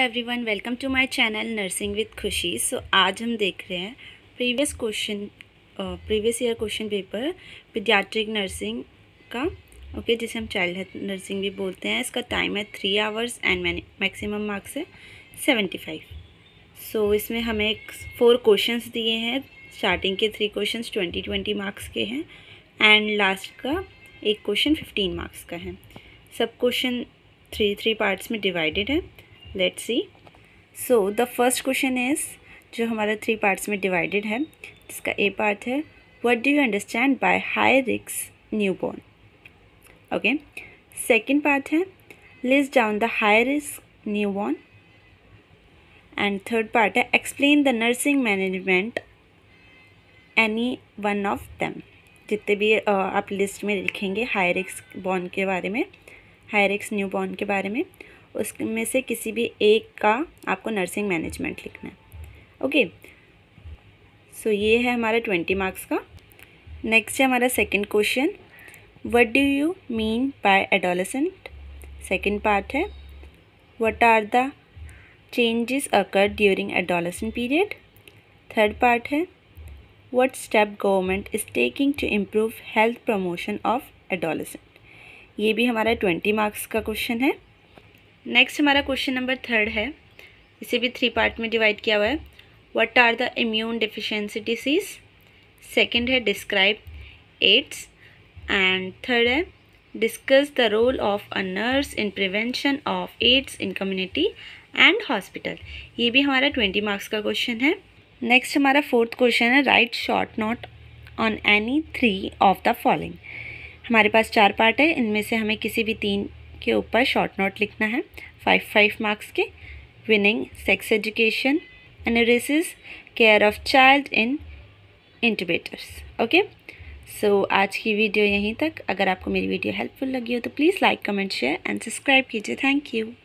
every everyone welcome to my channel nursing with Khushi so आज हम देख रहे हैं previous question previous year question paper paediatric nursing का ओके okay, जिसे हम चाइल्ड हेल्थ नर्सिंग भी बोलते हैं इसका टाइम है थ्री आवर्स एंड मैंने मैक्सिमम मार्क्स है सेवेंटी फाइव सो इसमें हमें एक फोर क्वेश्चन दिए हैं स्टार्टिंग के three question twenty twenty marks के हैं एंड लास्ट का एक क्वेश्चन फिफ्टीन मार्क्स का है सब क्वेश्चन थ्री थ्री पार्ट्स में डिवाइडेड है let's see so the first question is जो हमारा थ्री पार्ट्स में डिवाइडेड है जिसका ए पार्ट है what do you understand by high रिक्स newborn okay second part है list down the high risk newborn and third part है explain the nursing management any one of them जितने भी आप list में लिखेंगे high रिक्स born के बारे में हाई रिक्स न्यू बॉर्न के बारे में उसमें से किसी भी एक का आपको नर्सिंग मैनेजमेंट लिखना है ओके सो ये है हमारा ट्वेंटी मार्क्स का नेक्स्ट है हमारा second question what do you mean by adolescent second part है what are the changes occur during adolescent period third part है what step government is taking to improve health promotion of adolescent ये भी हमारा twenty marks का question है next हमारा question number third है इसे भी थ्री पार्ट में डिवाइड किया हुआ है what are the immune deficiency disease second है डिस्क्राइब एड्स एंड थर्ड है discuss the role of a nurse in prevention of AIDS in community and hospital ये भी हमारा ट्वेंटी मार्क्स का क्वेश्चन है नेक्स्ट हमारा फोर्थ क्वेश्चन है write short note on any three of the following हमारे पास चार पार्ट है इनमें से हमें किसी भी तीन के ऊपर शॉर्ट नोट लिखना है फाइव फाइव मार्क्स के weaning sex education analysis care of child in incubators okay so आज की वीडियो यहीं तक अगर आपको मेरी वीडियो हेल्पफुल लगी हो तो please like comment share and subscribe कीजिए थैंक यू